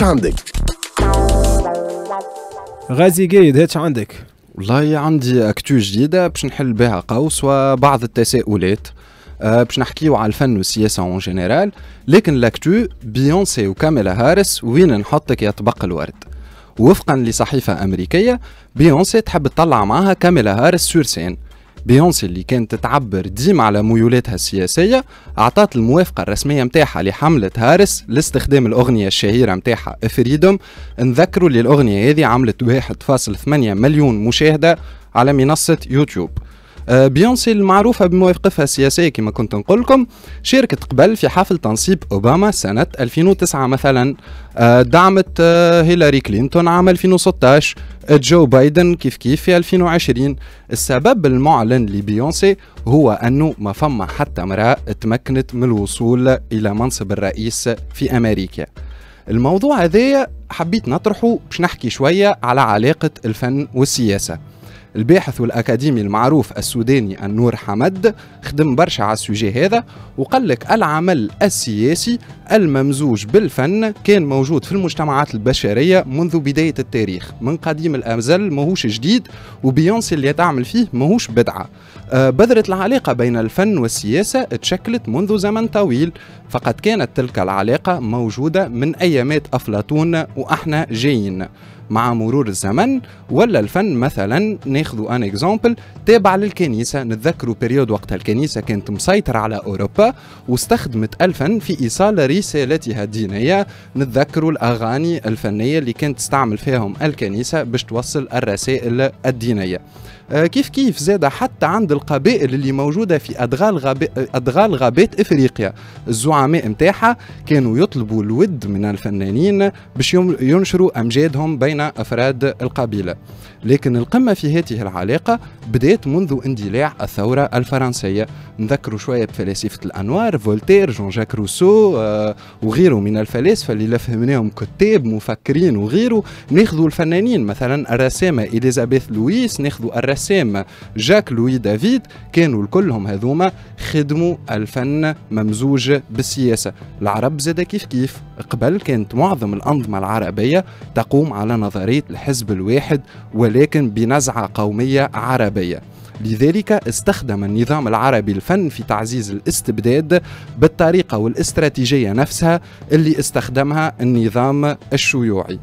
هاتش عندك غازي قايد هاتش عندك والله عندي اكتو جديده باش نحل بها قوس وبعض التساؤلات أه، باش نحكيو على الفن والسياسه اون جينيرال لكن لاكتو بيونسي وكاميلا هارس وين نحطك يا طبق الورد وفقا لصحيفه امريكيه بيونسي تحب تطلع معاها كاميلا هارس سور سين بيونسي اللي كانت تعبر ديما على ميولاتها السياسية أعطت الموافقة الرسمية متاعها لحملة هارس لاستخدام الأغنية الشهيرة متاعها فريدوم نذكروا اللي الأغنية هذه عملت 1.8 مليون مشاهدة على منصة يوتيوب بيونسي آه، المعروفة بمواقفها السياسية كما كنت نقول لكم شاركت قبل في حفل تنصيب أوباما سنة 2009 مثلا آه، دعمت آه، هيلاري كلينتون عام 2016 جو بايدن كيف كيف في 2020 السبب المعلن لبيونسي هو أنه ما فما حتى امرأة تمكنت من الوصول إلى منصب الرئيس في أمريكا الموضوع هذايا حبيت نطرحه باش نحكي شوية على علاقة الفن والسياسة الباحث والأكاديمي المعروف السوداني النور حمد خدم برشا على السوجي هذا وقال لك العمل السياسي الممزوج بالفن كان موجود في المجتمعات البشرية منذ بداية التاريخ من قديم الأمزل ماهوش جديد وبيونسي اللي تعمل فيه ماهوش بدعة آه، بذرت العلاقة بين الفن والسياسة تشكلت منذ زمن طويل فقد كانت تلك العلاقة موجودة من أيامات أفلاطون وأحنا جايين مع مرور الزمن ولا الفن مثلا ناخذ ان اكزامبل تابع للكنيسه نتذكروا بريود وقتها الكنيسه كانت مسيطره على اوروبا واستخدمت الفن في ايصال رسالتها الدينيه نتذكروا الاغاني الفنيه اللي كانت تستعمل فيهم الكنيسه باش توصل الرسائل الدينيه آه، كيف كيف زاد حتى عند القبائل اللي موجوده في ادغال غابات آه، ادغال غابات افريقيا الزعماء نتاعها كانوا يطلبوا الود من الفنانين باش ينشروا امجادهم بين افراد القبيله لكن القمة في هذه العلاقة بدأت منذ اندلاع الثورة الفرنسية نذكروا شوية بفلاسفة الأنوار فولتير جون جاك روسو آه وغيره من الفلاسفة اللي لفهمناهم كتاب مفكرين وغيره ناخذوا الفنانين مثلا الرسامة إليزابيث لويس ناخذوا الرسام جاك لوي دافيد كانوا كلهم هذوما خدموا الفن ممزوج بالسياسة العرب زاد كيف كيف قبل كانت معظم الأنظمة العربية تقوم على نظرية الحزب الواحد وال ولكن بنزعة قومية عربية لذلك استخدم النظام العربي الفن في تعزيز الاستبداد بالطريقة والاستراتيجية نفسها اللي استخدمها النظام الشيوعي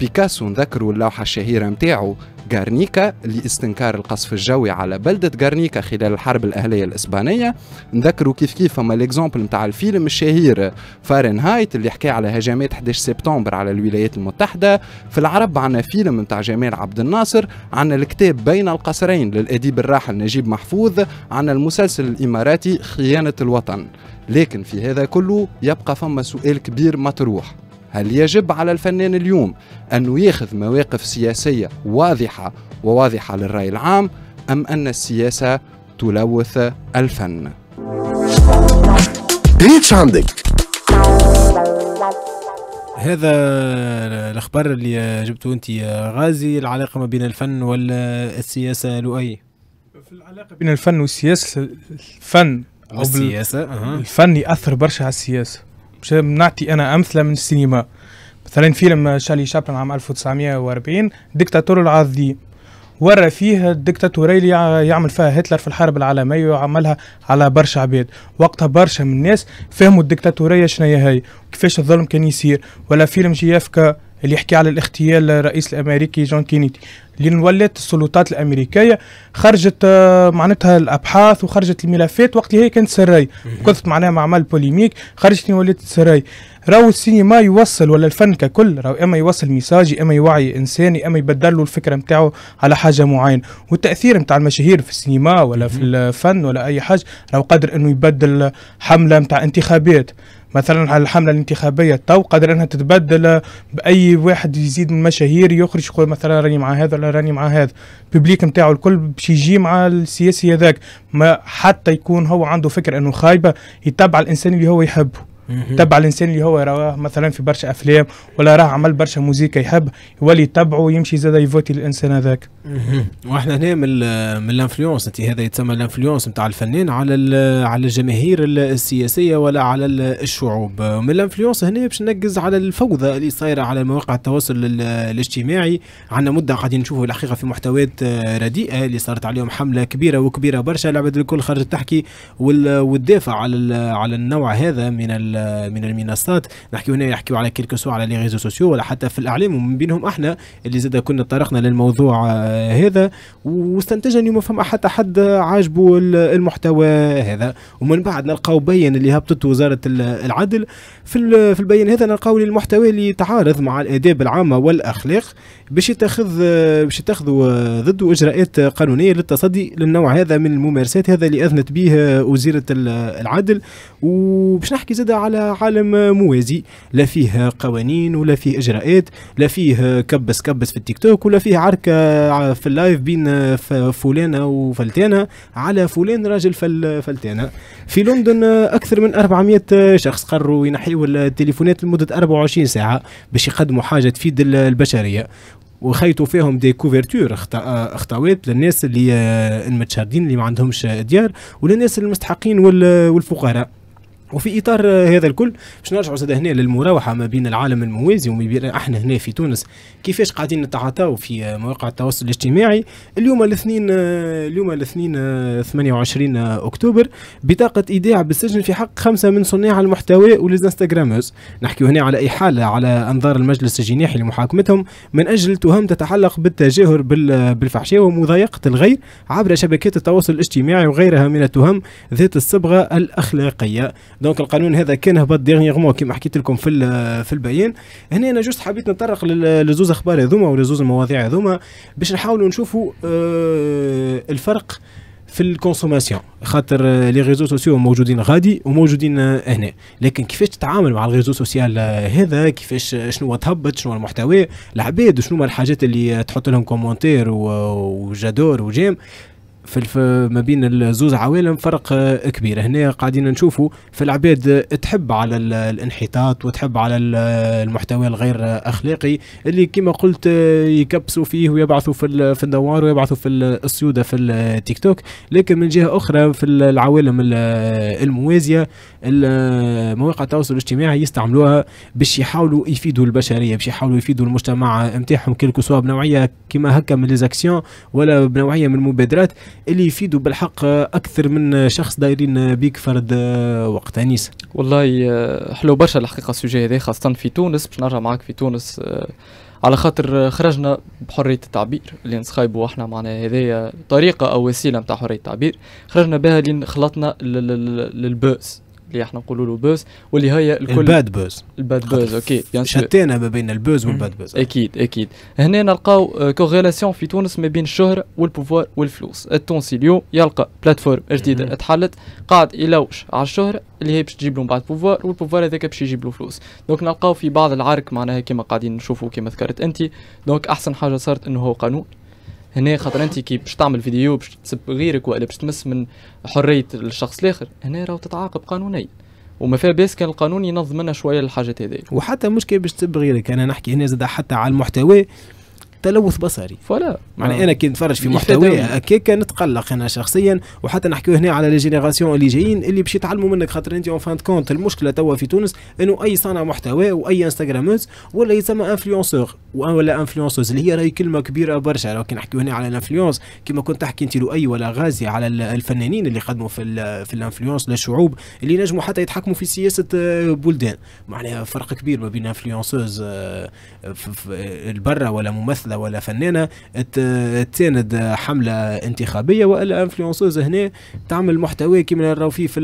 بيكاسو نذكروا اللوحة الشهيرة متاعو غارنيكا لاستنكار القصف الجوي على بلدة غارنيكا خلال الحرب الأهلية الإسبانية نذكروا كيف كيف فما ليكزومبل نتاع الفيلم الشهير فارنهايت اللي حكى على هجمات 11 سبتمبر على الولايات المتحدة في العرب عنا فيلم نتاع جمال عبد الناصر عنا الكتاب بين القصرين للأديب الراحل نجيب محفوظ عنا المسلسل الإماراتي خيانة الوطن لكن في هذا كله يبقى فما سؤال كبير مطروح هل يجب على الفنان اليوم أنه ياخذ مواقف سياسية واضحة وواضحة للرأي العام أم أن السياسة تلوث الفن ريتش عندك هذا الاخبار اللي جبته انت يا غازي العلاقه ما بين الفن والسياسه لؤي في العلاقه بين الفن والسياسه الفن والسياسه أه. الفن ياثر برشا على السياسه باش نعطي انا امثله من السينما مثلا فيلم شارلي شابلن عام 1940 ديكتاتور العظيم ورى فيه الدكتاتوري اللي يعمل فيها هتلر في الحرب العالمية وعملها على برشا عباد وقتها برشا من الناس فهموا الدكتاتورية شنو هي كيفاش الظلم كان يصير ولا فيلم جيافكا اللي يحكي على الاغتيال الرئيس الامريكي جون كينيدي اللي ولات السلطات الامريكيه خرجت آه، معناتها الابحاث وخرجت الملفات وقت اللي هي كانت سريه كنت معناها معمل بوليميك خرجت ولات سريه راهو السينما يوصل ولا الفن ككل راهو اما يوصل ميساجي اما يوعي انساني اما يبدل له الفكره نتاعو على حاجه معينه والتاثير نتاع المشاهير في السينما ولا في الفن ولا اي حاجه راهو قادر انه يبدل حمله نتاع انتخابات مثلا على الحمله الانتخابيه تو قادر انها تتبدل باي واحد يزيد من المشاهير يخرج يقول مثلا راني مع هذا ولا راني مع هذا الببليك نتاعو الكل باش يجي مع السياسي هذاك ما حتى يكون هو عنده فكره انه خايبه يتبع الانسان اللي هو يحبه تبع الانسان اللي هو راه مثلا في برشا افلام ولا راه عمل برشا موزيكا يحب يولي يتبعه ويمشي زاد يفوتي الانسان هذاك واحنا هنا من من الانفلونس انت هذا يتسمى الانفلونس نتاع الفنان على على الجماهير السياسيه ولا على الشعوب من الانفلونس هنا باش نركز على الفوضى اللي صايره على مواقع التواصل الاجتماعي عندنا مده قاعدين نشوفوا الحقيقه في محتويات رديئه اللي صارت عليهم حمله كبيره وكبيره برشا العباد الكل خرجت تحكي وتدافع على على النوع هذا من من المنصات نحكي هنا يحكيوا على كيلكو على لي ريزو سوسيو ولا حتى في الاعلام ومن بينهم احنا اللي زاد كنا طرقنا للموضوع آه، هذا اني ما فما حتى حد عاجبه المحتوى هذا ومن بعد نلقاو بين اللي هبطته وزاره العدل في في البيان هذا نلقاو المحتوى اللي يتعارض مع الاداب العامه والاخلاق باش يتخذ باش يتخذوا آه، ضده اجراءات قانونيه للتصدي للنوع هذا من الممارسات هذا اللي اذنت به آه، وزيره العدل وباش نحكي زاد على عالم موازي لا فيه قوانين ولا فيه اجراءات لا فيه كبس كبس في التيك توك ولا فيه عركه آه، في اللايف بين فلانه وفلتانه على فلان راجل فل فلتانه في لندن اكثر من 400 شخص قرروا ينحيوا التليفونات لمده 24 ساعه باش يقدموا حاجه تفيد البشريه وخيطوا فيهم دي كوفرتور خطوات للناس اللي المتشردين اللي ما عندهمش ديار وللناس المستحقين والفقراء وفي اطار هذا الكل باش نرجعوا زاد هنا للمراوحه ما بين العالم الموازي وما بين احنا هنا في تونس كيفاش قاعدين نتعاطاو في مواقع التواصل الاجتماعي اليوم الاثنين اليوم الاثنين 28 اكتوبر بطاقه ايداع بالسجن في حق خمسه من صناع المحتوى وليزانستغرامرز نحكي هنا على احاله على انظار المجلس الجناحي لمحاكمتهم من اجل تهم تتعلق بالتجاهر بالفحشاء ومضايقه الغير عبر شبكات التواصل الاجتماعي وغيرها من التهم ذات الصبغه الاخلاقيه دونك القانون هذا كان هبط ديغنيغمون كما حكيت لكم في في البيان هنا انا جوست حبيت نتطرق لزوز اخبار هذوما ولزوز المواضيع هذوما باش نحاولوا نشوفوا آه، الفرق في الكونسوماسيون خاطر آه، لي ريزو سوسيو موجودين غادي وموجودين آه، هنا لكن كيفاش تتعامل مع الريزو سوسيال هذا كيفاش شنو تهبط شنو المحتوى العباد وشنو الحاجات اللي تحط لهم كومونتير وجادور وجيم في الف... ما بين الزوز عوالم فرق آه، كبير هنا قاعدين نشوفوا في العباد تحب على الانحطاط وتحب على المحتوى الغير اخلاقي اللي كما قلت آه، يكبسوا فيه ويبعثوا في في الدوار ويبعثوا في السيوده في التيك توك لكن من جهه اخرى في العوالم الموازيه المواقع التواصل الاجتماعي يستعملوها باش يحاولوا يفيدوا البشريه باش يحاولوا يفيدوا المجتمع نتاعهم كيلكو سوا بنوعيه كما هكا من ليزاكسيون ولا بنوعيه من المبادرات اللي يفيدوا بالحق اكثر من شخص دايرين بيك فرد آه، وقت انيس والله آه، حلو برشا الحقيقه السوجي هذا خاصه في تونس باش نرجع معاك في تونس آه، على خاطر خرجنا بحريه التعبير اللي نسخايبوا احنا معنا هذايا طريقه او وسيله نتاع حريه التعبير خرجنا بها لين خلطنا للبؤس اللي احنا نقولوا له بوز واللي هي الكل الباد بوز الباد بوز اوكي بيان سور شتينا ما بين البوز والباد بوز اكيد اكيد هنا نلقاو كوغيلاسيون آه، في تونس ما بين الشهره والبوفوار والفلوس التونسي اليوم يلقى بلاتفورم جديده تحلت قاعد يلوش على الشهره اللي هي باش تجيب له من بعد بوفوار والبوفوار هذاك باش يجيب له فلوس دونك نلقاو في بعض العرك معناها كما قاعدين نشوفوا كما ذكرت انت دونك احسن حاجه صارت انه هو قانون هنا خاطر انت كي باش تعمل فيديو باش تسب غيرك ولا باش تمس من حريه الشخص الاخر هنا راهو تتعاقب قانونيا وما فيها باس كان القانون ينظم لنا شويه الحاجات هذه وحتى مش كي باش تسب غيرك انا نحكي هنا زاد حتى على المحتوى تلوث بصري فوالا معنى آه. انا كي نتفرج في محتوى هكاك نتقلق انا شخصيا وحتى نحكيو هنا على لي جينيراسيون اللي جايين اللي باش يتعلموا منك خاطر انت اون فان كونت المشكله توا في تونس انه اي صانع محتوى واي انستغراموز ولا يسمى انفلونسور ولا انفلونسوز اللي هي راهي كلمه كبيره برشا لو كي نحكيو هنا على الانفلونس كما كنت تحكي انت لؤي ولا غازي على الفنانين اللي خدموا في في الانفلونس للشعوب اللي نجموا حتى يتحكموا في سياسه آه، بلدان معناها فرق كبير ما بين انفلونسوز آه، البرة ولا ممثل ممثله ولا فنانه تساند حمله انتخابيه والا انفلونسوز هنا تعمل محتوى كيما نراو فيه في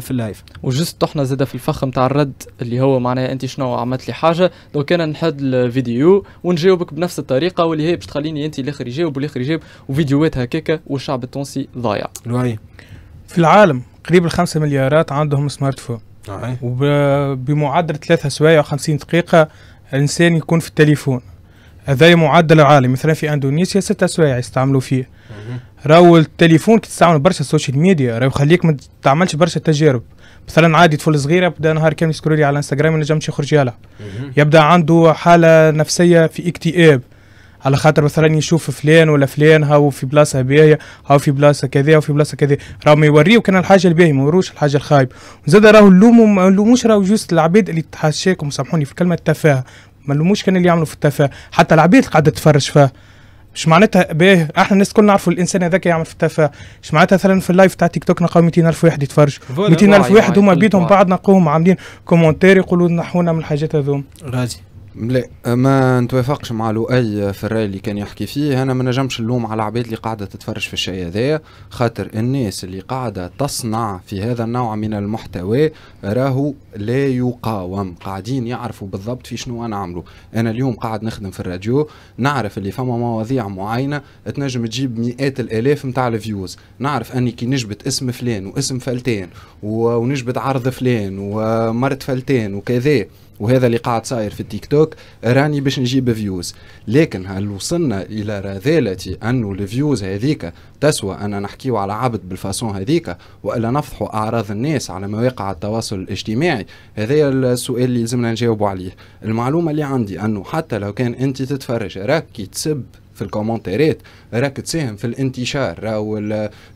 في اللايف وجست احنا زاد في الفخ نتاع الرد اللي هو معناها انت شنو عملت لي حاجه لو كان نحد الفيديو ونجاوبك بنفس الطريقه واللي هي باش تخليني انت الاخر يجاوب والاخر يجاوب وفيديوهات هكاكا والشعب التونسي ضايع في العالم قريب الخمسة مليارات عندهم سمارت فون وبمعدل ثلاثة سوايع وخمسين دقيقة الإنسان يكون في التليفون هذا معدل عالي مثلا في اندونيسيا ستة سوايع يستعملوا فيه راهو التليفون كي تستعمل برشا السوشيال ميديا راهو يخليك ما تعملش برشا تجارب مثلا عادي طفل صغير يبدا نهار كامل يسكرولي على الانستغرام ما ينجمش يخرج يلعب يبدا عنده حاله نفسيه في اكتئاب على خاطر مثلا يشوف فلان ولا فلان هاو في بلاصه باهيه هاو في بلاصه كذا وفي بلاصه كذا راهو يوريو كان الحاجه الباهيه ما يوروش الحاجه الخايبه زاد راهو اللوم ما نلوموش راهو جوست العباد اللي تحاشاكم سامحوني في كلمه تفاهه ما لهموش كان اللي يعملوا في التفاهة حتى العبيد قاعده تفرج فيه مش معناتها باه احنا الناس كلنا نعرفوا الانسان هذاك يعمل في التفاهة مش معناتها مثلا في اللايف تاع تيك توك نلقاو الف واحد يتفرج الف واحد هما بيدهم بعض نلقاوهم عاملين كومنتير يقولوا نحونا من الحاجات هذوم غازي لا ما نتوافقش مع لؤي في الراي اللي كان يحكي فيه انا ما نجمش نلوم على العباد اللي قاعده تتفرج في الشيء هذايا خاطر الناس اللي قاعده تصنع في هذا النوع من المحتوى راهو لا يقاوم قاعدين يعرفوا بالضبط في شنو انا عملوا انا اليوم قاعد نخدم في الراديو نعرف اللي فما مواضيع معينه تنجم تجيب مئات الالاف نتاع الفيوز نعرف اني كي نجبت اسم فلان واسم فلتان ونجبت عرض فلان ومرت فلتان وكذا وهذا اللي قاعد صاير في التيك توك راني باش نجيب فيوز لكن هل وصلنا الى رذالة انه الفيوز هذيك تسوى ان نحكيو على عبد بالفاسون هذيك والا نفضحوا اعراض الناس على مواقع التواصل الاجتماعي هذا السؤال اللي لازمنا نجاوبوا عليه المعلومه اللي عندي انه حتى لو كان انت تتفرج راك تسب في الكومنتيرات راك تساهم في الانتشار راهو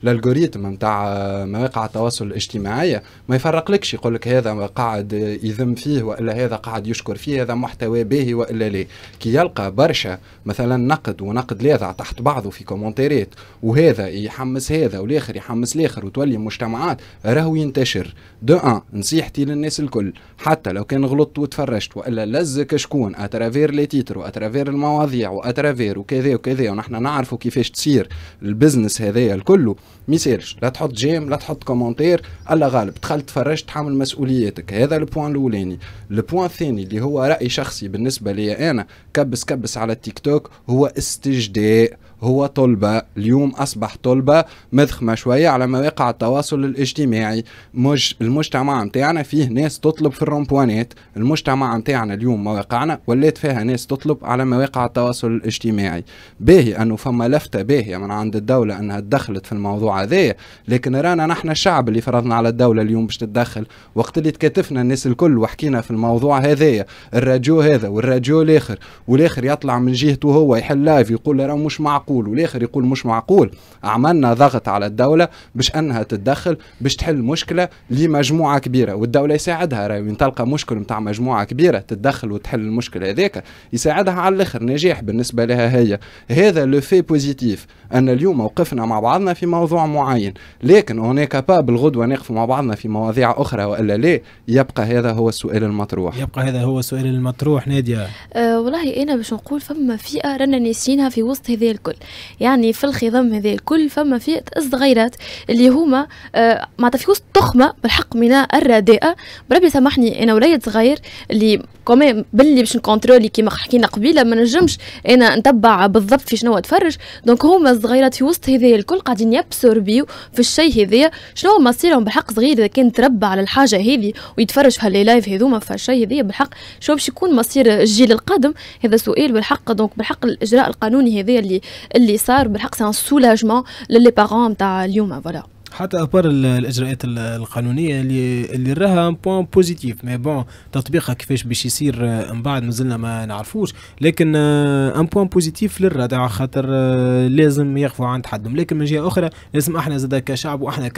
الالغوريتم نتاع مواقع التواصل الاجتماعي ما يفرقلكش يقول لك هذا قاعد يذم فيه والا هذا قاعد يشكر فيه هذا محتوى باهي والا لا كي يلقى برشا مثلا نقد ونقد لاذع تحت بعضه في كومنتيرات وهذا يحمس هذا والاخر يحمس الاخر وتولي مجتمعات راهو ينتشر دو ان نصيحتي للناس الكل حتى لو كان غلطت وتفرجت والا لزك شكون اترافير لي تيتر واترافير المواضيع واترافير وكذا كذا وكذا ونحن نعرفوا كيفاش تصير البزنس هذايا الكل ميسيرش لا تحط جيم لا تحط كومنتير الا غالب دخلت تفرجت تحمل مسؤوليتك هذا البوان الاولاني البوان الثاني اللي هو راي شخصي بالنسبه لي انا كبس كبس على التيك توك هو استجداء هو طلبة اليوم أصبح طلبة مضخمة شوية على مواقع التواصل الاجتماعي مج المجتمع متاعنا فيه ناس تطلب في الرومبوانات المجتمع متاعنا اليوم مواقعنا ولات فيها ناس تطلب على مواقع التواصل الاجتماعي باهي أنه فما لفتة باهية من عند الدولة أنها تدخلت في الموضوع هذايا لكن رانا نحن الشعب اللي فرضنا على الدولة اليوم باش تتدخل وقت اللي تكاتفنا الناس الكل وحكينا في الموضوع هذايا الراديو هذا والراديو الاخر والاخر يطلع من جهته هو يحل لايف يقول راه مش معقول معقول والاخر يقول مش معقول عملنا ضغط على الدوله باش انها تتدخل باش تحل مشكله لمجموعه كبيره والدوله يساعدها راهي وين تلقى مشكل نتاع مجموعه كبيره تتدخل وتحل المشكله هذاك يساعدها على الاخر نجاح بالنسبه لها هي هذا لو في بوزيتيف ان اليوم وقفنا مع بعضنا في موضوع معين لكن هناك باب الغدوه نقف مع بعضنا في مواضيع اخرى والا لا يبقى هذا هو السؤال المطروح يبقى هذا هو السؤال المطروح ناديه أه والله انا باش نقول فما فئه رانا ناسينها في وسط هذا الكل يعني في الخضم هذا الكل فما فئة الصغيرات اللي هما آه في وسط تخمة بالحق من الرداءة بربي سامحني أنا وليد صغير اللي كومي باللي باش نكونترولي كيما حكينا قبيله ما نجمش انا نتبع بالضبط في شنو اتفرج دونك هما الصغيرات في وسط هذه الكل قاعدين يبسوربيو في الشيء هذايا شنو مصيرهم بالحق صغير اذا كان تربى على الحاجه هذه ويتفرج في لايف هذوما في الشيء هذايا بالحق شنو باش يكون مصير الجيل القادم هذا سؤال بالحق دونك بالحق الاجراء القانوني هذايا اللي Les sœurs, ben, c'est un soulagement les parents d'Aliouma. voilà. حتى ابار الاجراءات القانونيه اللي اللي راها بوان بوزيتيف مي بون تطبيقها كيفاش باش يصير آه، من بعد مازلنا ما نعرفوش لكن ان بوان بوزيتيف للردع خاطر آه، لازم يقفوا عند حدهم لكن من جهه اخرى لازم احنا زاد كشعب واحنا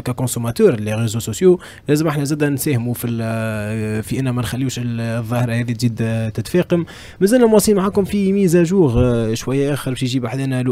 ككونسوماتور لي ريزو سوسيو لازم احنا زاد نساهموا في آه، في ان ما نخليوش الظاهره هذه تزيد تتفاقم مازلنا مواصلين معاكم في ميزاجوغ شويه اخر باش يجيب حدنا